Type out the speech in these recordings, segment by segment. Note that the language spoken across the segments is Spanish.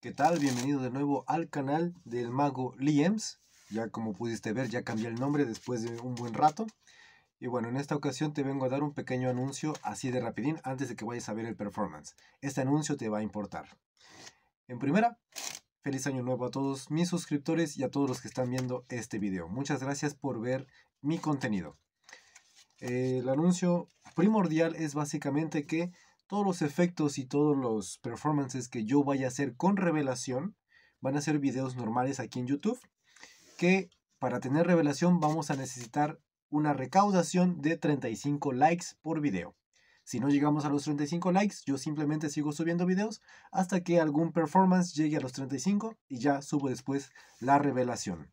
¿Qué tal? Bienvenido de nuevo al canal del mago Liam's. Ya como pudiste ver, ya cambié el nombre después de un buen rato. Y bueno, en esta ocasión te vengo a dar un pequeño anuncio así de rapidín antes de que vayas a ver el performance. Este anuncio te va a importar. En primera, feliz año nuevo a todos mis suscriptores y a todos los que están viendo este video. Muchas gracias por ver mi contenido. Eh, el anuncio primordial es básicamente que todos los efectos y todos los performances que yo vaya a hacer con revelación van a ser videos normales aquí en YouTube. Que para tener revelación vamos a necesitar una recaudación de 35 likes por video. Si no llegamos a los 35 likes, yo simplemente sigo subiendo videos hasta que algún performance llegue a los 35 y ya subo después la revelación.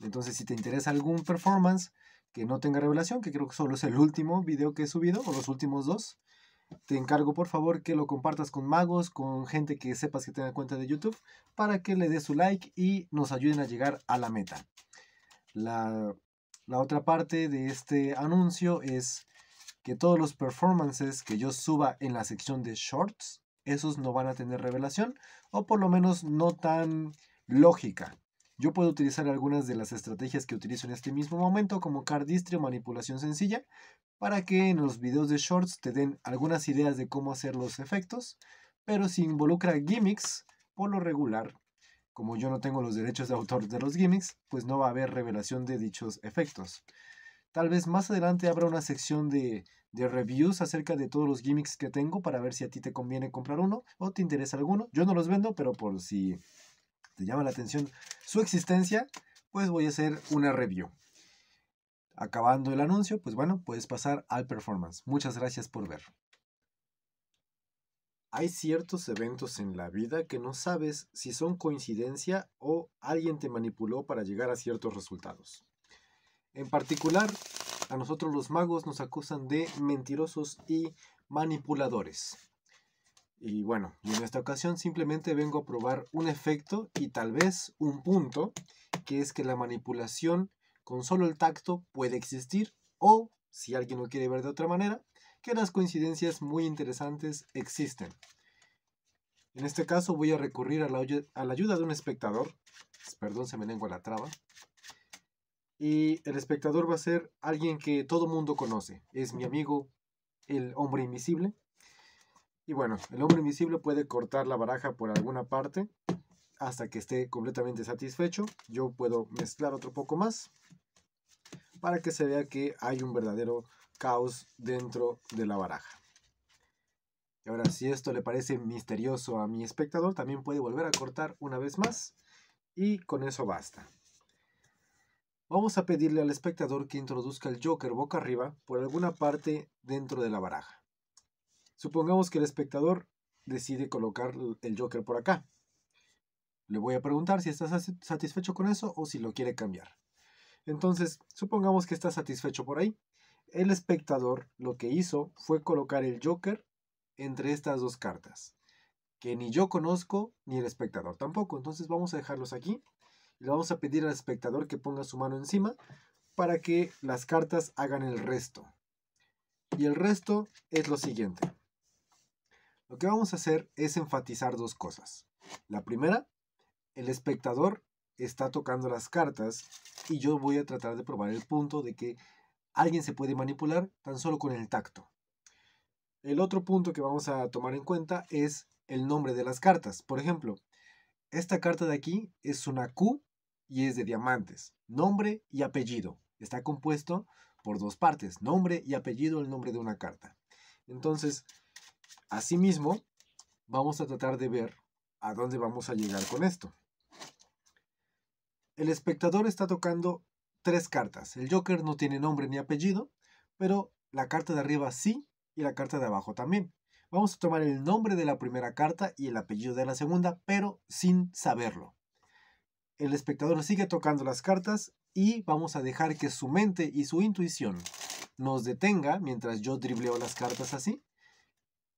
Entonces, si te interesa algún performance que no tenga revelación, que creo que solo es el último video que he subido o los últimos dos, te encargo por favor que lo compartas con magos, con gente que sepas que tenga cuenta de YouTube, para que le des su like y nos ayuden a llegar a la meta. La, otra parte de este anuncio es que todos los performances que yo suba en la sección de shorts, esos no van a tener revelación, o por lo menos no tan lógica. Yo puedo utilizar algunas de las estrategias que utilizo en este mismo momento, como cardistry o manipulación sencilla, para que en los videos de shorts te den algunas ideas de cómo hacer los efectos, pero si involucra gimmicks, por lo regular, como yo no tengo los derechos de autor de los gimmicks, pues no va a haber revelación de dichos efectos. Tal vez más adelante habrá una sección de, de, reviews acerca de todos los gimmicks que tengo para ver si a ti te conviene comprar uno o te interesa alguno. Yo no los vendo, pero por si te llama la atención su existencia, pues voy a hacer una review. Acabando el anuncio, pues bueno, puedes pasar al performance. Muchas gracias por ver. Hay ciertos eventos en la vida que no sabes si son coincidencia o alguien te manipuló para llegar a ciertos resultados. En particular, a nosotros los magos nos acusan de mentirosos y manipuladores. Y bueno, en esta ocasión simplemente vengo a probar un efecto y tal vez un punto, que es que la manipulación con solo el tacto puede existir o, si alguien lo quiere ver de otra manera, que las coincidencias muy interesantes existen. En este caso voy a recurrir a la, ayuda de un espectador, perdón se me lengua la traba, y el espectador va a ser alguien que todo mundo conoce, es mi amigo el hombre invisible. Y bueno, el hombre invisible puede cortar la baraja por alguna parte hasta que esté completamente satisfecho. Yo puedo mezclar otro poco más para que se vea que hay un verdadero caos dentro de la baraja. Y ahora, si esto le parece misterioso a mi espectador, también puede volver a cortar una vez más y con eso basta. Vamos a pedirle al espectador que introduzca el Joker boca arriba por alguna parte dentro de la baraja. Supongamos que el espectador decide colocar el Joker por acá. Le voy a preguntar si está satisfecho con eso o si lo quiere cambiar. Entonces, supongamos que está satisfecho por ahí. El espectador lo que hizo fue colocar el Joker entre estas dos cartas, que ni yo conozco ni el espectador tampoco. Entonces vamos a dejarlos aquí y le vamos a pedir al espectador que ponga su mano encima para que las cartas hagan el resto. Y el resto es lo siguiente. Lo que vamos a hacer es enfatizar dos cosas. La primera el espectador está tocando las cartas y yo voy a tratar de probar el punto de que alguien se puede manipular tan solo con el tacto. El otro punto que vamos a tomar en cuenta es el nombre de las cartas. Por ejemplo, esta carta de aquí es una Q y es de diamantes. Nombre y apellido. Está compuesto por dos partes, nombre y apellido, el nombre de una carta. Entonces, asimismo, vamos a tratar de ver a dónde vamos a llegar con esto. El espectador está tocando tres cartas. El Joker no tiene nombre ni apellido, pero la carta de arriba sí y la carta de abajo también. Vamos a tomar el nombre de la primera carta y el apellido de la segunda, pero sin saberlo. El espectador sigue tocando las cartas y vamos a dejar que su mente y su intuición nos detenga mientras yo dribleo las cartas así.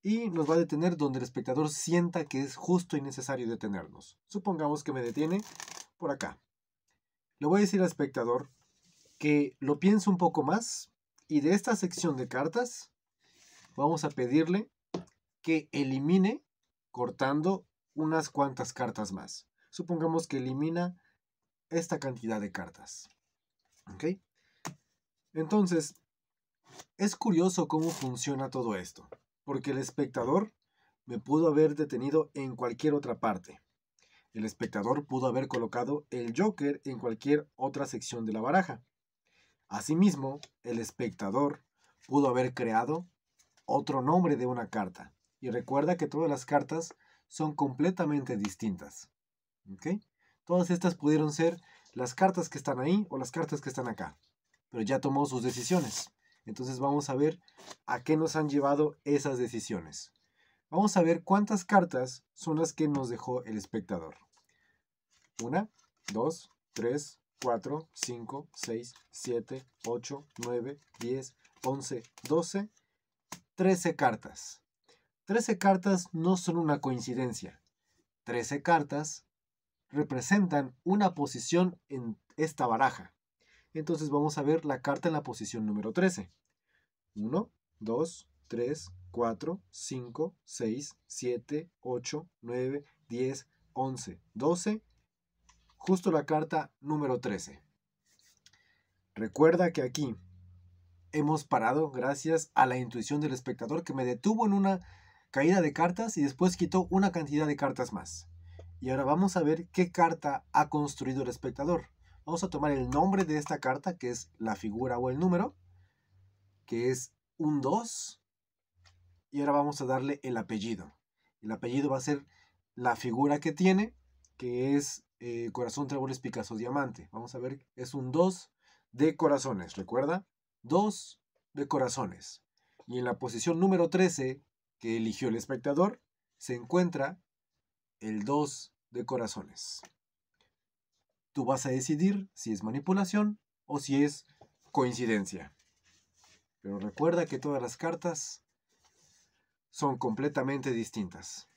Y nos va a detener donde el espectador sienta que es justo y necesario detenernos. Supongamos que me detiene por acá. Le voy a decir al espectador que lo piense un poco más y de esta sección de cartas vamos a pedirle que elimine cortando unas cuantas cartas más. Supongamos que elimina esta cantidad de cartas. Entonces, es curioso cómo funciona todo esto, porque el espectador me pudo haber detenido en cualquier otra parte. El espectador pudo haber colocado el Joker en cualquier otra sección de la baraja. Asimismo, el espectador pudo haber creado otro nombre de una carta. Y recuerda que todas las cartas son completamente distintas. Todas estas pudieron ser las cartas que están ahí o las cartas que están acá. Pero ya tomó sus decisiones. Entonces vamos a ver a qué nos han llevado esas decisiones. Vamos a ver cuántas cartas son las que nos dejó el espectador. 1, 2, 3, 4, 5, 6, 7, 8, 9, 10, 11, 12, 13 cartas. 13 cartas no son una coincidencia. 13 cartas representan una posición en esta baraja. Entonces vamos a ver la carta en la posición número 13. 1, 2, 3, 4, 5, 6, 7, 8, 9, 10, 11, 12, justo la carta número 13. Recuerda que aquí hemos parado gracias a la intuición del espectador que me detuvo en una caída de cartas y después quitó una cantidad de cartas más. Y ahora vamos a ver qué carta ha construido el espectador. Vamos a tomar el nombre de esta carta, que es la figura o el número, que es un 2. Y ahora vamos a darle el apellido. El apellido va a ser la figura que tiene, que es eh, corazón, tréboles, Picasso, diamante. Vamos a ver, es un 2 de corazones, recuerda, 2 de corazones. Y en la posición número 13 que eligió el espectador se encuentra el 2 de corazones. Tú vas a decidir si es manipulación o si es coincidencia. Pero recuerda que todas las cartas son completamente distintas.